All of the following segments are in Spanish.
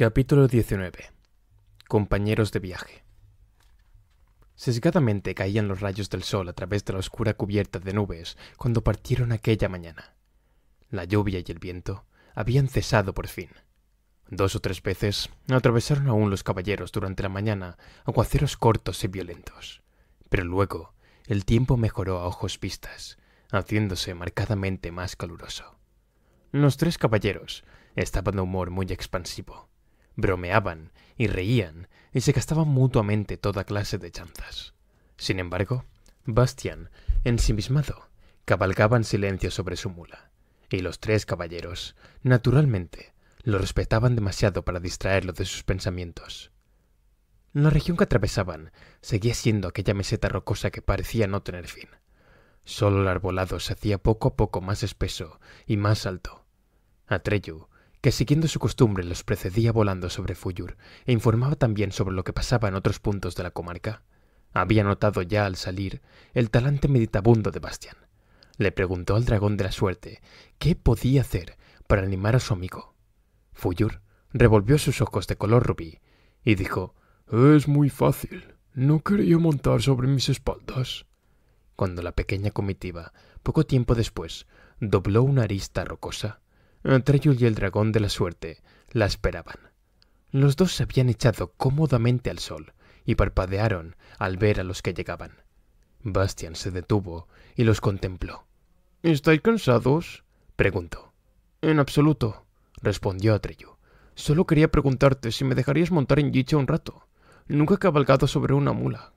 Capítulo 19. Compañeros de viaje. Sesgadamente caían los rayos del sol a través de la oscura cubierta de nubes cuando partieron aquella mañana. La lluvia y el viento habían cesado por fin. Dos o tres veces atravesaron aún los caballeros durante la mañana aguaceros cortos y violentos. Pero luego el tiempo mejoró a ojos vistas, haciéndose marcadamente más caluroso. Los tres caballeros estaban de humor muy expansivo bromeaban y reían y se gastaban mutuamente toda clase de chanzas. Sin embargo, Bastian, ensimismado, cabalgaba en silencio sobre su mula, y los tres caballeros, naturalmente, lo respetaban demasiado para distraerlo de sus pensamientos. La región que atravesaban seguía siendo aquella meseta rocosa que parecía no tener fin. Solo el arbolado se hacía poco a poco más espeso y más alto. Atreyu que siguiendo su costumbre los precedía volando sobre Fuyur e informaba también sobre lo que pasaba en otros puntos de la comarca. Había notado ya al salir el talante meditabundo de Bastián. Le preguntó al dragón de la suerte qué podía hacer para animar a su amigo. Fuyur revolvió sus ojos de color rubí y dijo Es muy fácil. No quería montar sobre mis espaldas. Cuando la pequeña comitiva, poco tiempo después, dobló una arista rocosa, Atreyu y el dragón de la suerte la esperaban. Los dos se habían echado cómodamente al sol y parpadearon al ver a los que llegaban. Bastian se detuvo y los contempló. ¿Estáis cansados? preguntó. En absoluto, respondió Atreyu. Solo quería preguntarte si me dejarías montar en Yicha un rato. Nunca he cabalgado sobre una mula.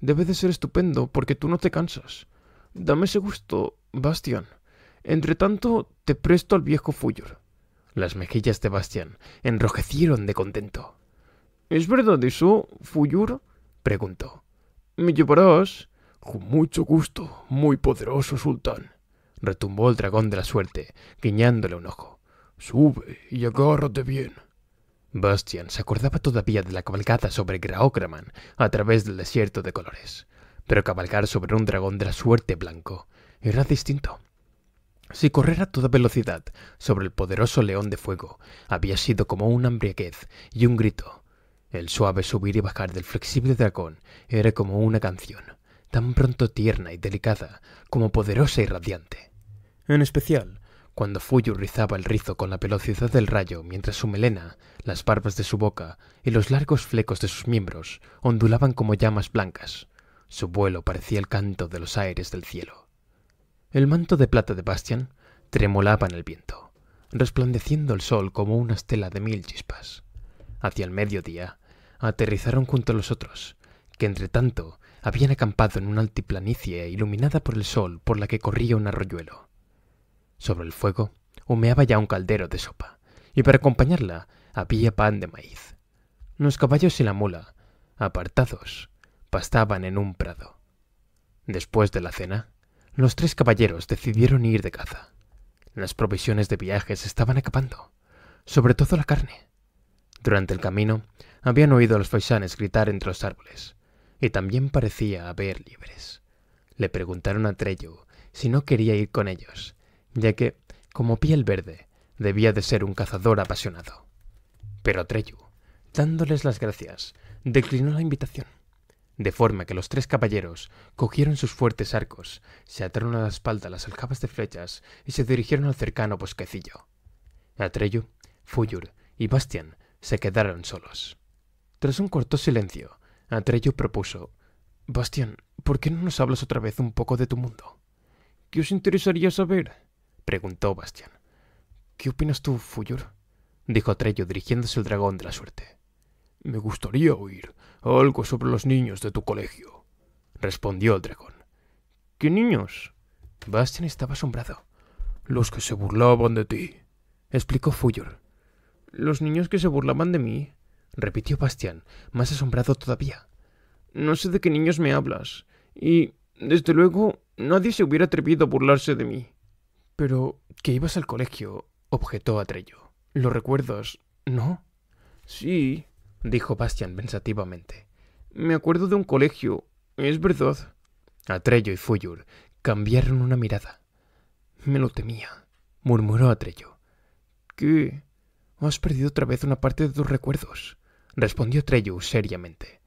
Debe de ser estupendo porque tú no te cansas. Dame ese gusto, Bastian. Entretanto, te presto al viejo Fuyur. Las mejillas de Bastian enrojecieron de contento. ¿Es verdad eso, Fuyur? preguntó. ¿Me llevarás? Con mucho gusto, muy poderoso sultán, retumbó el dragón de la suerte, guiñándole un ojo. Sube y agárrate bien. Bastian se acordaba todavía de la cabalgada sobre Graokraman a través del desierto de colores, pero cabalgar sobre un dragón de la suerte blanco era distinto. Si correr a toda velocidad sobre el poderoso león de fuego había sido como una embriaguez y un grito, el suave subir y bajar del flexible dragón era como una canción, tan pronto tierna y delicada como poderosa y radiante. En especial, cuando Fuyu rizaba el rizo con la velocidad del rayo mientras su melena, las barbas de su boca y los largos flecos de sus miembros ondulaban como llamas blancas. Su vuelo parecía el canto de los aires del cielo. El manto de plata de Bastian tremolaba en el viento, resplandeciendo el sol como una estela de mil chispas. Hacia el mediodía, aterrizaron junto a los otros, que entre tanto habían acampado en una altiplanicie iluminada por el sol por la que corría un arroyuelo. Sobre el fuego humeaba ya un caldero de sopa, y para acompañarla había pan de maíz. Los caballos y la mula, apartados, pastaban en un prado. Después de la cena, los tres caballeros decidieron ir de caza. Las provisiones de viajes estaban acabando, sobre todo la carne. Durante el camino habían oído a los faisanes gritar entre los árboles, y también parecía haber libres. Le preguntaron a Trello si no quería ir con ellos, ya que, como piel verde, debía de ser un cazador apasionado. Pero Treyu, dándoles las gracias, declinó la invitación de forma que los tres caballeros cogieron sus fuertes arcos, se ataron a la espalda las aljabas de flechas y se dirigieron al cercano bosquecillo. Atreyu, Fuyur y Bastian se quedaron solos. Tras un corto silencio, Atreyu propuso Bastian, ¿por qué no nos hablas otra vez un poco de tu mundo? ¿Qué os interesaría saber? preguntó Bastian. ¿Qué opinas tú, Fuyur? dijo Atreyu dirigiéndose al dragón de la suerte. Me gustaría oír algo sobre los niños de tu colegio, respondió el dragón. ¿Qué niños? Bastian estaba asombrado. Los que se burlaban de ti, explicó Fuyor. Los niños que se burlaban de mí, repitió Bastian, más asombrado todavía. No sé de qué niños me hablas, y, desde luego, nadie se hubiera atrevido a burlarse de mí. Pero que ibas al colegio, objetó Atrello. ¿Lo recuerdas, no? Sí, dijo Bastian pensativamente. Me acuerdo de un colegio, es verdad. Atrello y Fuyur cambiaron una mirada. Me lo temía, murmuró Atrello. ¿Qué? Has perdido otra vez una parte de tus recuerdos, respondió Atrello seriamente.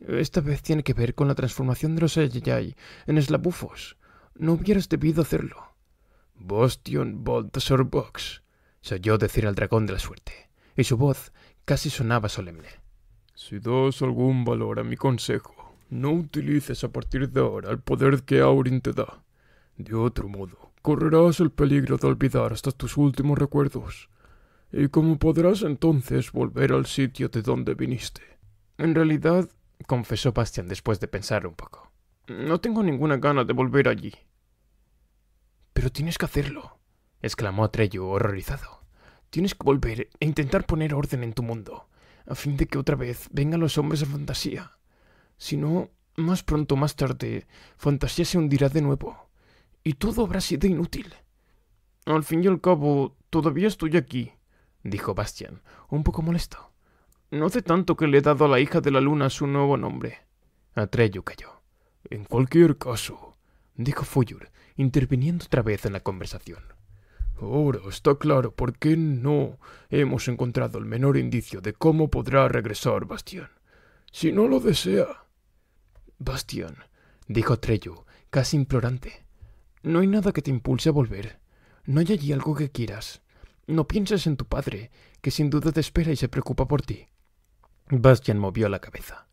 Esta vez tiene que ver con la transformación de los Ayayay en eslabufos. No hubieras debido hacerlo. Bastion Baltasar Box, se oyó decir al dragón de la suerte, y su voz casi sonaba solemne. Si das algún valor a mi consejo, no utilices a partir de ahora el poder que Aurin te da. De otro modo, correrás el peligro de olvidar hasta tus últimos recuerdos. Y cómo podrás entonces volver al sitio de donde viniste. En realidad, confesó Bastian después de pensar un poco. No tengo ninguna gana de volver allí. Pero tienes que hacerlo, exclamó Trello horrorizado. Tienes que volver e intentar poner orden en tu mundo, a fin de que otra vez vengan los hombres a fantasía. Si no, más pronto o más tarde, fantasía se hundirá de nuevo, y todo habrá sido inútil. Al fin y al cabo, todavía estoy aquí, dijo Bastian, un poco molesto. No hace tanto que le he dado a la hija de la luna su nuevo nombre. Atreyu cayó. En cualquier caso, dijo Fuyur, interviniendo otra vez en la conversación. Ahora está claro por qué no hemos encontrado el menor indicio de cómo podrá regresar Bastión. Si no lo desea. Bastián, dijo Trello, casi implorante. No hay nada que te impulse a volver. No hay allí algo que quieras. No pienses en tu padre, que sin duda te espera y se preocupa por ti. Bastian movió la cabeza.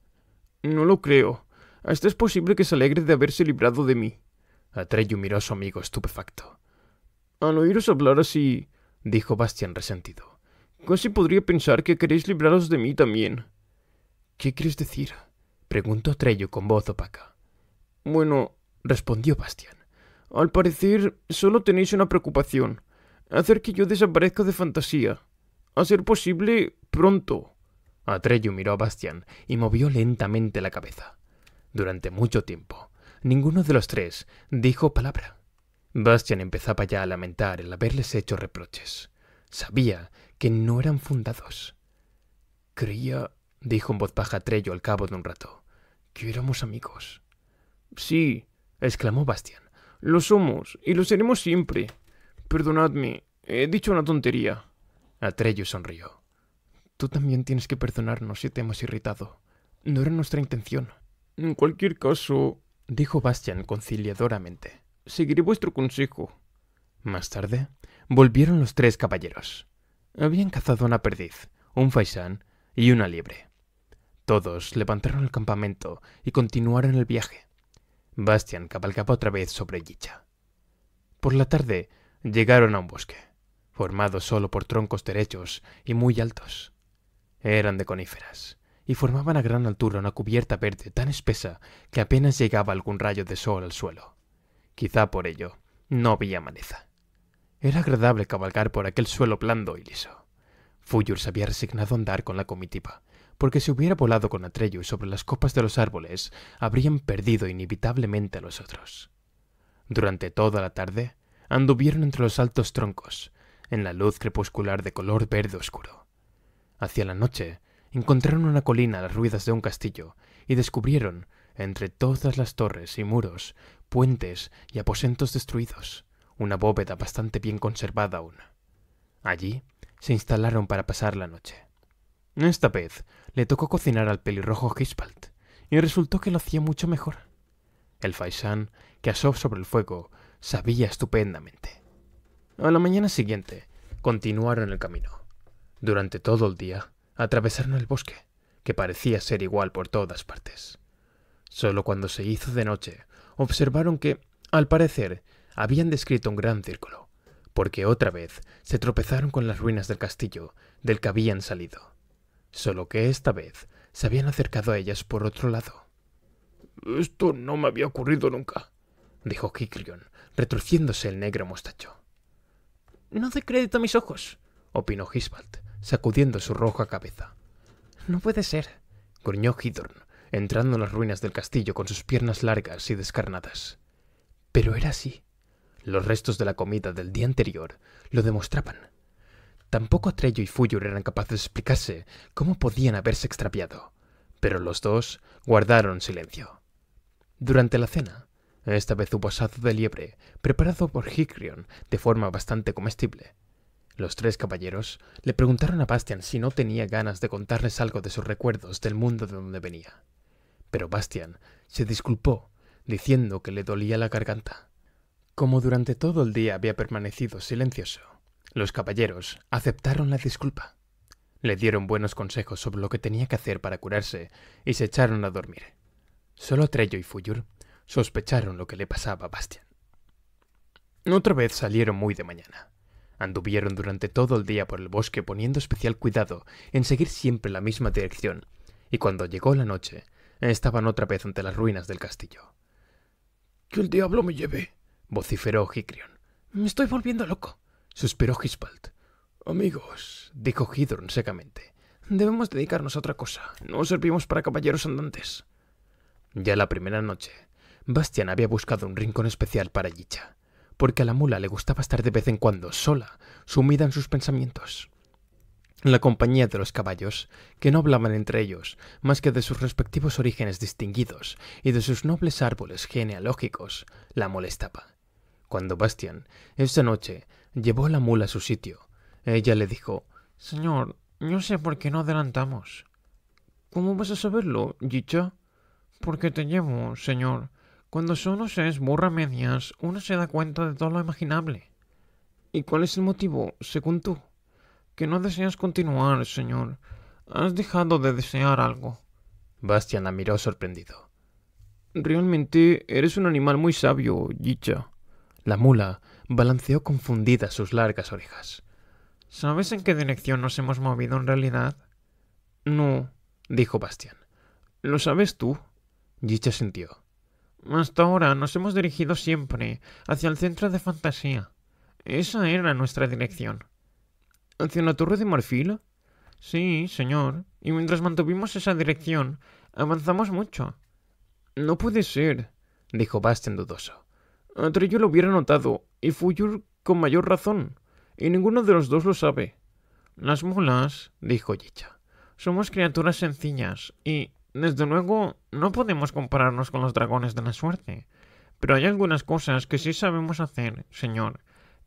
No lo creo. Hasta es posible que se alegre de haberse librado de mí. Atreyu miró a su amigo estupefacto. Al oíros hablar así, dijo Bastián resentido, casi podría pensar que queréis libraros de mí también. ¿Qué quieres decir? preguntó Trello con voz opaca. Bueno, respondió Bastián, al parecer solo tenéis una preocupación, hacer que yo desaparezca de fantasía. A ser posible, pronto. Atrello miró a Bastián y movió lentamente la cabeza. Durante mucho tiempo, ninguno de los tres dijo palabra. Bastian empezaba ya a lamentar el haberles hecho reproches. Sabía que no eran fundados. Creía, dijo en voz baja Trello al cabo de un rato, que éramos amigos. Sí, exclamó Bastian. Lo somos, y lo seremos siempre. Perdonadme, he dicho una tontería. Atreyo sonrió. Tú también tienes que perdonarnos si te hemos irritado. No era nuestra intención. En cualquier caso, dijo Bastian conciliadoramente, seguiré vuestro consejo. Más tarde, volvieron los tres caballeros. Habían cazado una perdiz, un faisán y una liebre. Todos levantaron el campamento y continuaron el viaje. Bastian cabalgaba otra vez sobre Yicha. Por la tarde llegaron a un bosque, formado solo por troncos derechos y muy altos. Eran de coníferas y formaban a gran altura una cubierta verde tan espesa que apenas llegaba algún rayo de sol al suelo. Quizá por ello no había maleza. Era agradable cabalgar por aquel suelo blando y liso. Fuyur se había resignado a andar con la comitiva, porque si hubiera volado con Atreyu sobre las copas de los árboles, habrían perdido inevitablemente a los otros. Durante toda la tarde, anduvieron entre los altos troncos, en la luz crepuscular de color verde oscuro. Hacia la noche, encontraron una colina a las ruidas de un castillo y descubrieron, entre todas las torres y muros, puentes y aposentos destruidos, una bóveda bastante bien conservada aún. Allí se instalaron para pasar la noche. Esta vez le tocó cocinar al pelirrojo Gisbald, y resultó que lo hacía mucho mejor. El faisán, que asó sobre el fuego, sabía estupendamente. A la mañana siguiente, continuaron el camino. Durante todo el día, atravesaron el bosque, que parecía ser igual por todas partes. Solo cuando se hizo de noche, observaron que, al parecer, habían descrito un gran círculo, porque otra vez se tropezaron con las ruinas del castillo del que habían salido, solo que esta vez se habían acercado a ellas por otro lado. Esto no me había ocurrido nunca, dijo Kikrion, retorciéndose el negro mostacho. No doy crédito a mis ojos, opinó Gisbald, sacudiendo su roja cabeza. No puede ser, gruñó Hidorn, entrando en las ruinas del castillo con sus piernas largas y descarnadas. Pero era así. Los restos de la comida del día anterior lo demostraban. Tampoco Atrello y Fuyur eran capaces de explicarse cómo podían haberse extraviado, pero los dos guardaron silencio. Durante la cena, esta vez hubo asado de liebre, preparado por Hicrion de forma bastante comestible. Los tres caballeros le preguntaron a Bastian si no tenía ganas de contarles algo de sus recuerdos del mundo de donde venía pero Bastian se disculpó, diciendo que le dolía la garganta. Como durante todo el día había permanecido silencioso, los caballeros aceptaron la disculpa. Le dieron buenos consejos sobre lo que tenía que hacer para curarse y se echaron a dormir. Solo Trello y Fuyur sospecharon lo que le pasaba a Bastian. Otra vez salieron muy de mañana. Anduvieron durante todo el día por el bosque poniendo especial cuidado en seguir siempre la misma dirección, y cuando llegó la noche estaban otra vez ante las ruinas del castillo. Que el diablo me lleve, vociferó Hicrion. Me estoy volviendo loco, suspiró Gispalt. Amigos, dijo Hidron secamente, debemos dedicarnos a otra cosa. No servimos para caballeros andantes. Ya la primera noche, Bastian había buscado un rincón especial para Yicha, porque a la mula le gustaba estar de vez en cuando sola, sumida en sus pensamientos la compañía de los caballos, que no hablaban entre ellos más que de sus respectivos orígenes distinguidos y de sus nobles árboles genealógicos, la molestaba. Cuando Bastian, esa noche, llevó a la mula a su sitio, ella le dijo Señor, no sé por qué no adelantamos. ¿Cómo vas a saberlo, Gicha? Porque te llevo, señor. Cuando sonos se es burra medias, uno se da cuenta de todo lo imaginable. ¿Y cuál es el motivo, según tú? que no deseas continuar, señor. Has dejado de desear algo. Bastian la miró sorprendido. Realmente eres un animal muy sabio, Yicha. La mula balanceó confundida sus largas orejas. ¿Sabes en qué dirección nos hemos movido en realidad? No, dijo Bastian. ¿Lo sabes tú? Yicha sintió. Hasta ahora nos hemos dirigido siempre hacia el centro de fantasía. Esa era nuestra dirección. ¿Hacia la Torre de Marfil? Sí, señor. Y mientras mantuvimos esa dirección, avanzamos mucho. No puede ser, dijo Basten dudoso. yo lo hubiera notado, y Fuyur con mayor razón, y ninguno de los dos lo sabe. Las mulas, dijo Yicha, somos criaturas sencillas, y, desde luego, no podemos compararnos con los dragones de la suerte. Pero hay algunas cosas que sí sabemos hacer, señor,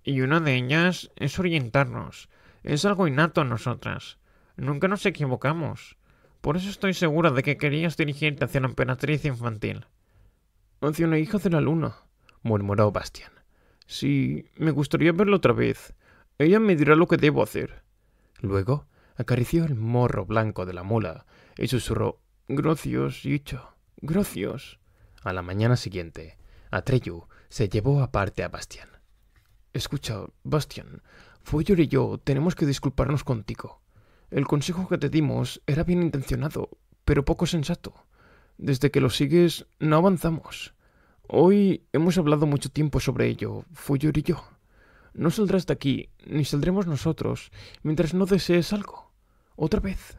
y una de ellas es orientarnos, es algo innato en nosotras. Nunca nos equivocamos. Por eso estoy segura de que querías dirigirte hacia la emperatriz infantil. Hacia una hija de la luna murmuró Bastian. Sí, me gustaría verla otra vez. Ella me dirá lo que debo hacer. Luego acarició el morro blanco de la mula y susurró Gracias, dicho Gracias. A la mañana siguiente, Atreyu se llevó aparte a Bastian. Escucha, Bastian, Foyor y yo tenemos que disculparnos contigo. El consejo que te dimos era bien intencionado, pero poco sensato. Desde que lo sigues, no avanzamos. Hoy hemos hablado mucho tiempo sobre ello, yo y yo. No saldrás de aquí, ni saldremos nosotros, mientras no desees algo. Otra vez.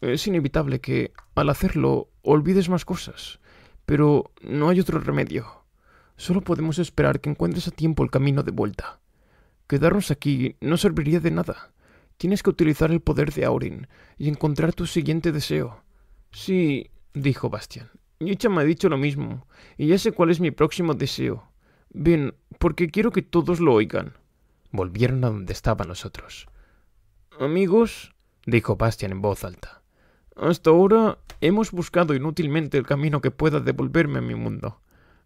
Es inevitable que, al hacerlo, olvides más cosas, pero no hay otro remedio. Solo podemos esperar que encuentres a tiempo el camino de vuelta. Quedarnos aquí no serviría de nada. Tienes que utilizar el poder de Aurin y encontrar tu siguiente deseo. Sí, dijo Bastian. Yicha me ha dicho lo mismo, y ya sé cuál es mi próximo deseo. Bien, porque quiero que todos lo oigan. Volvieron a donde estaban los otros. Amigos, dijo Bastian en voz alta, hasta ahora hemos buscado inútilmente el camino que pueda devolverme a mi mundo.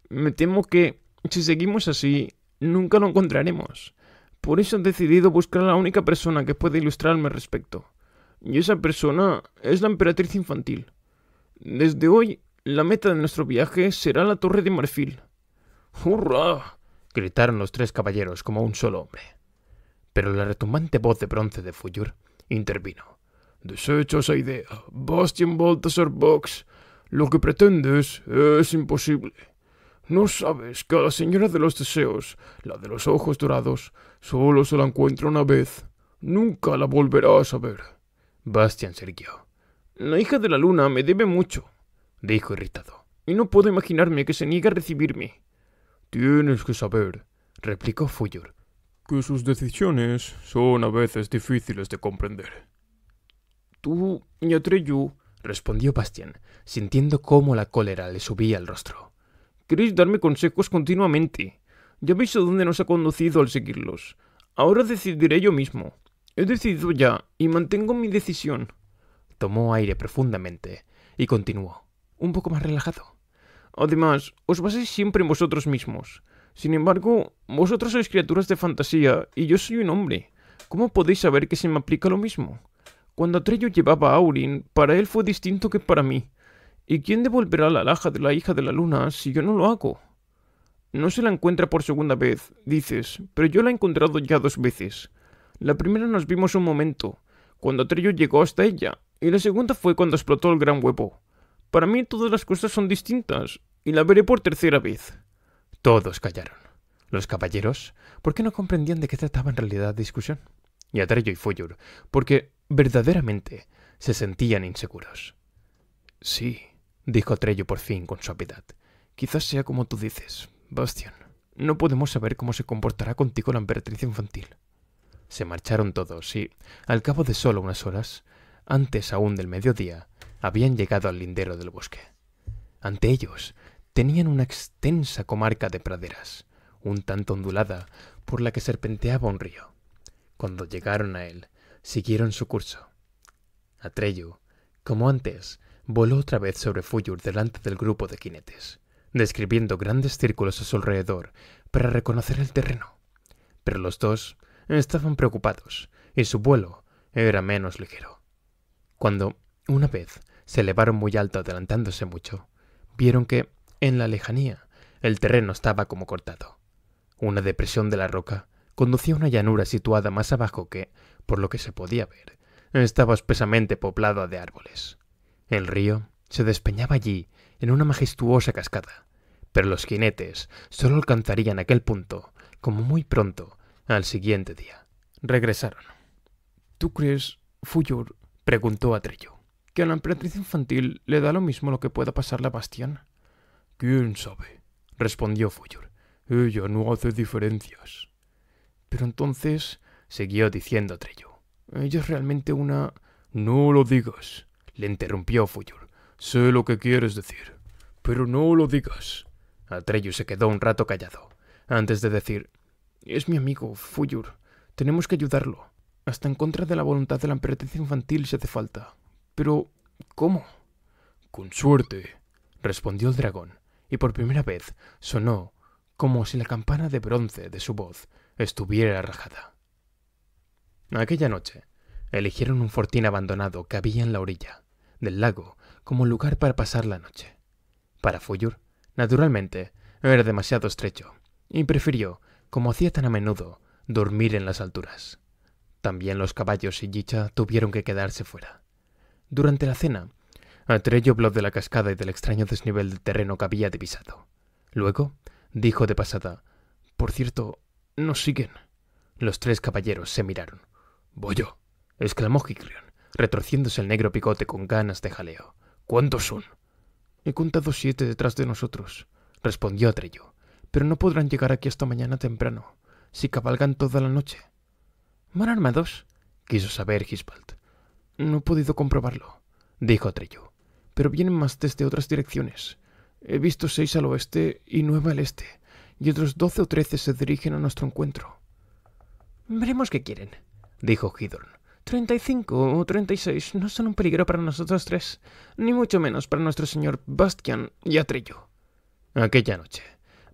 Me temo que, si seguimos así, nunca lo encontraremos. Por eso he decidido buscar a la única persona que pueda ilustrarme al respecto. Y esa persona es la emperatriz infantil. Desde hoy, la meta de nuestro viaje será la Torre de Marfil. ¡Hurra! gritaron los tres caballeros como un solo hombre. Pero la retumbante voz de bronce de Fuyur intervino. Desecho esa idea, Bastian Baltasar Box. Lo que pretendes es imposible. No sabes que a la señora de los deseos, la de los ojos dorados, Solo se la encuentra una vez. Nunca la volverá a saber Bastian se La hija de la luna me debe mucho, dijo irritado, y no puedo imaginarme que se niegue a recibirme. Tienes que saber, replicó Fuller, que sus decisiones son a veces difíciles de comprender. Tú, y respondió Bastian, sintiendo cómo la cólera le subía al rostro. Queréis darme consejos continuamente. Ya veis dónde nos ha conducido al seguirlos. Ahora decidiré yo mismo. He decidido ya, y mantengo mi decisión. Tomó aire profundamente, y continuó, un poco más relajado. Además, os baséis siempre en vosotros mismos. Sin embargo, vosotros sois criaturas de fantasía, y yo soy un hombre. ¿Cómo podéis saber que se me aplica lo mismo? Cuando Trello llevaba a Aurin, para él fue distinto que para mí. ¿Y quién devolverá la alhaja de la hija de la luna si yo no lo hago? No se la encuentra por segunda vez, dices, pero yo la he encontrado ya dos veces. La primera nos vimos un momento, cuando Trello llegó hasta ella, y la segunda fue cuando explotó el gran huevo. Para mí todas las cosas son distintas, y la veré por tercera vez. Todos callaron. Los caballeros, porque no comprendían de qué trataba en realidad la discusión. Y a y Follor, porque verdaderamente se sentían inseguros. Sí, dijo Trello por fin con suavidad. Quizás sea como tú dices, Bastian, no podemos saber cómo se comportará contigo la emperatriz infantil. Se marcharon todos y, al cabo de solo unas horas, antes aún del mediodía, habían llegado al lindero del bosque. Ante ellos tenían una extensa comarca de praderas, un tanto ondulada, por la que serpenteaba un río. Cuando llegaron a él, siguieron su curso. Atreyu, como antes, voló otra vez sobre Fuyur delante del grupo de jinetes describiendo grandes círculos a su alrededor para reconocer el terreno. Pero los dos estaban preocupados y su vuelo era menos ligero. Cuando, una vez, se elevaron muy alto adelantándose mucho, vieron que, en la lejanía, el terreno estaba como cortado. Una depresión de la roca conducía a una llanura situada más abajo que, por lo que se podía ver, estaba espesamente poblada de árboles. El río se despeñaba allí en una majestuosa cascada, pero los jinetes solo alcanzarían aquel punto, como muy pronto, al siguiente día. Regresaron. ¿Tú crees, Fuyur? preguntó a Trello. ¿Que a la emperatriz infantil le da lo mismo lo que pueda pasar la bastión? ¿Quién sabe? respondió Fuyur. Ella no hace diferencias. Pero entonces, siguió diciendo Trillo, ella es realmente una... No lo digas, le interrumpió Fuyur. Sé lo que quieres decir, pero no lo digas. Atreyu se quedó un rato callado, antes de decir: Es mi amigo, Fuyur. Tenemos que ayudarlo. Hasta en contra de la voluntad de la emperatriz infantil se hace falta. Pero, ¿cómo? Con suerte, respondió el dragón, y por primera vez sonó como si la campana de bronce de su voz estuviera rajada. Aquella noche, eligieron un fortín abandonado que había en la orilla del lago como lugar para pasar la noche. Para Fuyur, naturalmente, era demasiado estrecho, y prefirió, como hacía tan a menudo, dormir en las alturas. También los caballos y Yicha tuvieron que quedarse fuera. Durante la cena, Atreyo habló de la cascada y del extraño desnivel del terreno que había divisado. Luego, dijo de pasada, Por cierto, nos siguen. Los tres caballeros se miraron. yo! exclamó Gigrion, retorciéndose el negro picote con ganas de jaleo. ¿Cuántos son? He contado siete detrás de nosotros, respondió Atrello, pero no podrán llegar aquí hasta mañana temprano, si cabalgan toda la noche. ¿Van armados? quiso saber Gisbald. No he podido comprobarlo, dijo Atrello, pero vienen más desde otras direcciones. He visto seis al oeste y nueve al este, y otros doce o trece se dirigen a nuestro encuentro. Veremos qué quieren, dijo Hidorn, 35 o 36 no son un peligro para nosotros tres, ni mucho menos para nuestro señor Bastian y Atrillo. Aquella noche,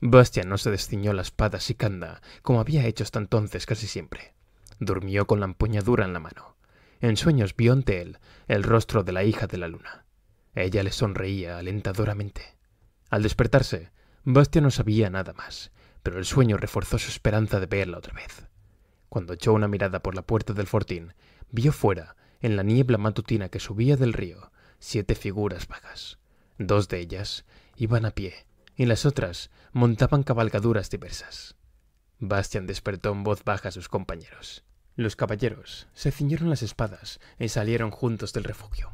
Bastian no se desciñó la espada sicanda, como había hecho hasta entonces casi siempre. Durmió con la empuñadura en la mano. En sueños vio ante él el rostro de la hija de la luna. Ella le sonreía alentadoramente. Al despertarse, Bastian no sabía nada más, pero el sueño reforzó su esperanza de verla otra vez. Cuando echó una mirada por la puerta del fortín, vio fuera, en la niebla matutina que subía del río, siete figuras vagas. Dos de ellas iban a pie y las otras montaban cabalgaduras diversas. Bastian despertó en voz baja a sus compañeros. Los caballeros se ciñeron las espadas y salieron juntos del refugio.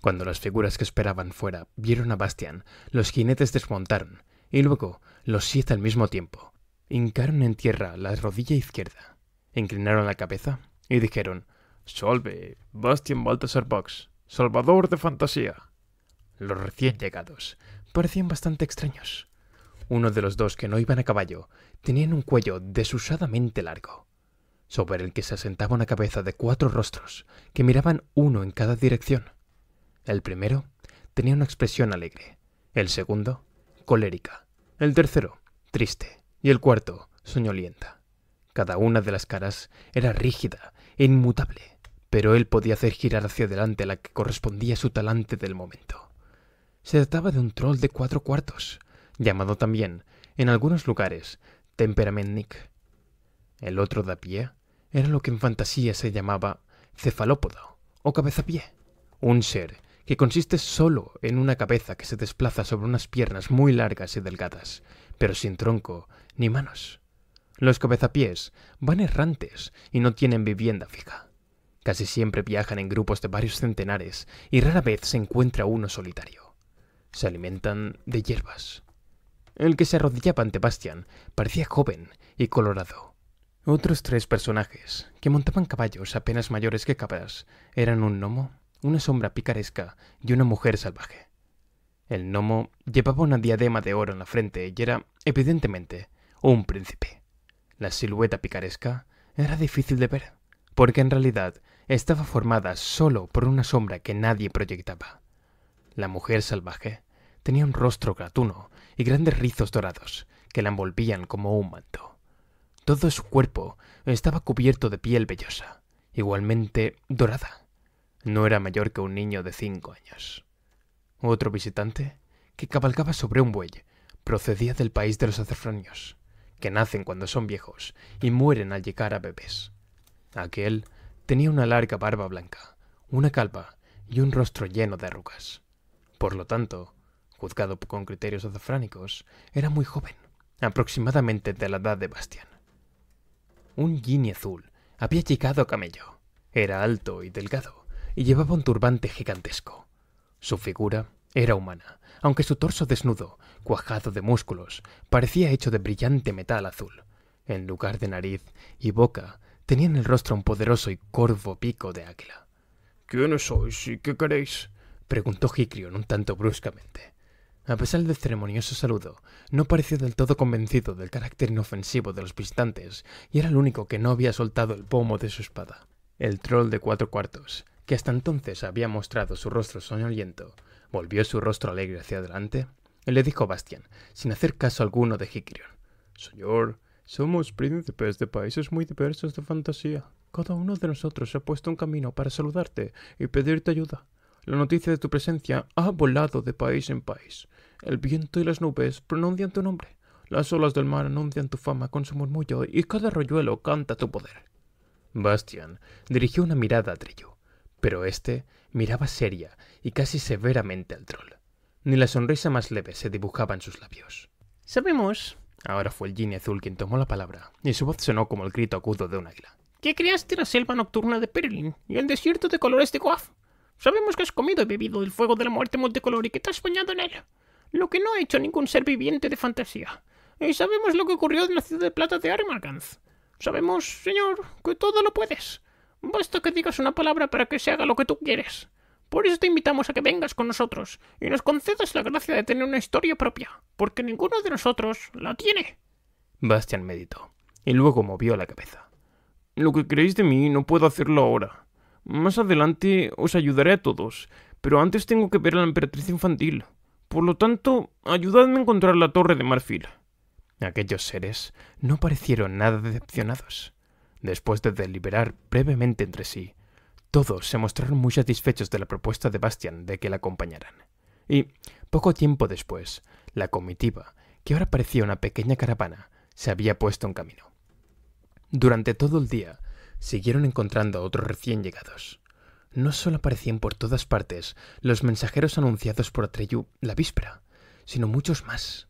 Cuando las figuras que esperaban fuera vieron a Bastian, los jinetes desmontaron y luego los siete al mismo tiempo. Hincaron en tierra la rodilla izquierda, inclinaron la cabeza y dijeron Solve, Bastian Baltasar Box, Salvador de Fantasía. Los recién llegados parecían bastante extraños. Uno de los dos que no iban a caballo tenían un cuello desusadamente largo, sobre el que se asentaba una cabeza de cuatro rostros que miraban uno en cada dirección. El primero tenía una expresión alegre, el segundo colérica, el tercero triste y el cuarto soñolienta. Cada una de las caras era rígida e inmutable pero él podía hacer girar hacia adelante la que correspondía a su talante del momento. Se trataba de un troll de cuatro cuartos, llamado también, en algunos lugares, Temperament El otro de a pie era lo que en fantasía se llamaba cefalópodo o Pie. un ser que consiste solo en una cabeza que se desplaza sobre unas piernas muy largas y delgadas, pero sin tronco ni manos. Los cabezapiés van errantes y no tienen vivienda fija. Casi siempre viajan en grupos de varios centenares y rara vez se encuentra uno solitario. Se alimentan de hierbas. El que se arrodillaba ante Bastian parecía joven y colorado. Otros tres personajes, que montaban caballos apenas mayores que cabras, eran un gnomo, una sombra picaresca y una mujer salvaje. El gnomo llevaba una diadema de oro en la frente y era, evidentemente, un príncipe. La silueta picaresca era difícil de ver, porque en realidad estaba formada solo por una sombra que nadie proyectaba. La mujer salvaje tenía un rostro gratuno y grandes rizos dorados que la envolvían como un manto. Todo su cuerpo estaba cubierto de piel vellosa, igualmente dorada. No era mayor que un niño de cinco años. Otro visitante, que cabalgaba sobre un buey, procedía del país de los azafranios, que nacen cuando son viejos y mueren al llegar a bebés. Aquel Tenía una larga barba blanca, una calva y un rostro lleno de arrugas. Por lo tanto, juzgado con criterios azafránicos, era muy joven, aproximadamente de la edad de Bastian. Un guinea azul había llegado a camello. Era alto y delgado, y llevaba un turbante gigantesco. Su figura era humana, aunque su torso desnudo, cuajado de músculos, parecía hecho de brillante metal azul. En lugar de nariz y boca, Tenía en el rostro un poderoso y corvo pico de águila. ¿Quiénes sois y qué queréis? preguntó Hicrion un tanto bruscamente. A pesar del ceremonioso saludo, no pareció del todo convencido del carácter inofensivo de los visitantes y era el único que no había soltado el pomo de su espada. El troll de cuatro cuartos, que hasta entonces había mostrado su rostro soñoliento, volvió su rostro alegre hacia adelante y le dijo a Bastian, sin hacer caso alguno de Hicrion. Señor, somos príncipes de países muy diversos de fantasía. Cada uno de nosotros ha puesto un camino para saludarte y pedirte ayuda. La noticia de tu presencia ha volado de país en país. El viento y las nubes pronuncian tu nombre. Las olas del mar anuncian tu fama con su murmullo y cada arroyuelo canta tu poder. Bastian dirigió una mirada a Trillo, pero éste miraba seria y casi severamente al troll. Ni la sonrisa más leve se dibujaba en sus labios. Sabemos, Ahora fue el Genie azul quien tomó la palabra, y su voz sonó como el grito agudo de un águila. ¿Qué creaste la selva nocturna de Perlin y el desierto de colores de coaf. Sabemos que has comido y bebido el fuego de la muerte multicolor y que te has bañado en él, lo que no ha hecho ningún ser viviente de fantasía. Y sabemos lo que ocurrió en la ciudad de plata de Armaganth. Sabemos, señor, que todo lo puedes. Basta que digas una palabra para que se haga lo que tú quieres. Por eso te invitamos a que vengas con nosotros y nos concedas la gracia de tener una historia propia, porque ninguno de nosotros la tiene. Bastian meditó y luego movió la cabeza. Lo que creéis de mí no puedo hacerlo ahora. Más adelante os ayudaré a todos, pero antes tengo que ver a la emperatriz infantil. Por lo tanto, ayudadme a encontrar la torre de marfil. Aquellos seres no parecieron nada decepcionados. Después de deliberar brevemente entre sí, todos se mostraron muy satisfechos de la propuesta de Bastian de que la acompañaran. Y, poco tiempo después, la comitiva, que ahora parecía una pequeña caravana, se había puesto en camino. Durante todo el día, siguieron encontrando a otros recién llegados. No solo aparecían por todas partes los mensajeros anunciados por Atreyu la víspera, sino muchos más.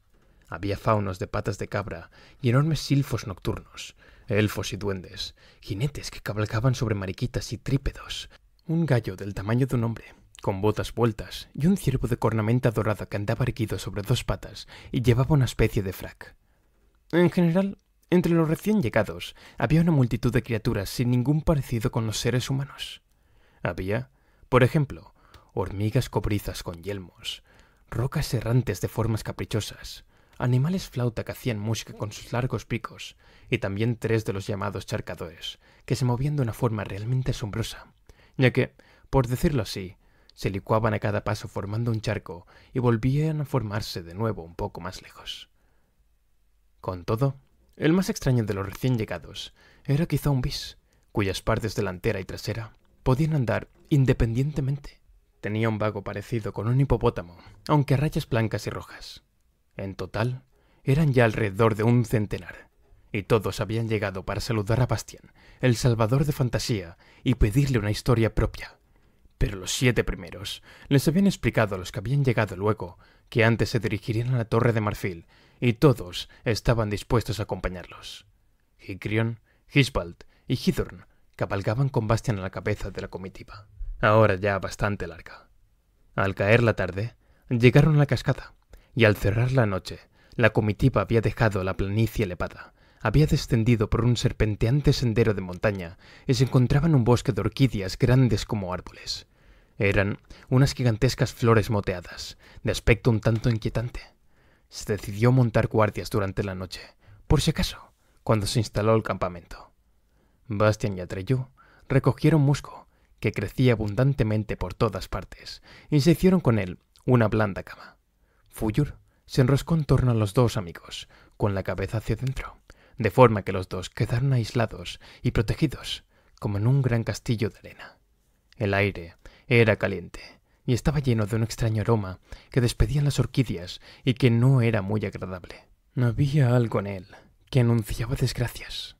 Había faunos de patas de cabra y enormes silfos nocturnos, elfos y duendes, jinetes que cabalgaban sobre mariquitas y trípedos, un gallo del tamaño de un hombre, con botas vueltas, y un ciervo de cornamenta dorada que andaba erguido sobre dos patas y llevaba una especie de frac. En general, entre los recién llegados había una multitud de criaturas sin ningún parecido con los seres humanos. Había, por ejemplo, hormigas cobrizas con yelmos, rocas errantes de formas caprichosas, animales flauta que hacían música con sus largos picos, y también tres de los llamados charcadores, que se movían de una forma realmente asombrosa, ya que, por decirlo así, se licuaban a cada paso formando un charco y volvían a formarse de nuevo un poco más lejos. Con todo, el más extraño de los recién llegados era quizá un bis, cuyas partes delantera y trasera podían andar independientemente. Tenía un vago parecido con un hipopótamo, aunque a rayas blancas y rojas, en total, eran ya alrededor de un centenar, y todos habían llegado para saludar a Bastian, el salvador de fantasía, y pedirle una historia propia. Pero los siete primeros les habían explicado a los que habían llegado luego que antes se dirigirían a la Torre de Marfil, y todos estaban dispuestos a acompañarlos. Hicrion, Hisbald y Hithorn cabalgaban con Bastian a la cabeza de la comitiva, ahora ya bastante larga. Al caer la tarde, llegaron a la cascada, y al cerrar la noche, la comitiva había dejado la planicie elevada, había descendido por un serpenteante sendero de montaña y se encontraba en un bosque de orquídeas grandes como árboles. Eran unas gigantescas flores moteadas, de aspecto un tanto inquietante. Se decidió montar guardias durante la noche, por si acaso, cuando se instaló el campamento. Bastian y Atreyu recogieron musgo, que crecía abundantemente por todas partes, y se hicieron con él una blanda cama. Fuyur se enroscó en torno a los dos amigos, con la cabeza hacia dentro, de forma que los dos quedaron aislados y protegidos, como en un gran castillo de arena. El aire era caliente y estaba lleno de un extraño aroma que despedían las orquídeas y que no era muy agradable. Había algo en él que anunciaba desgracias.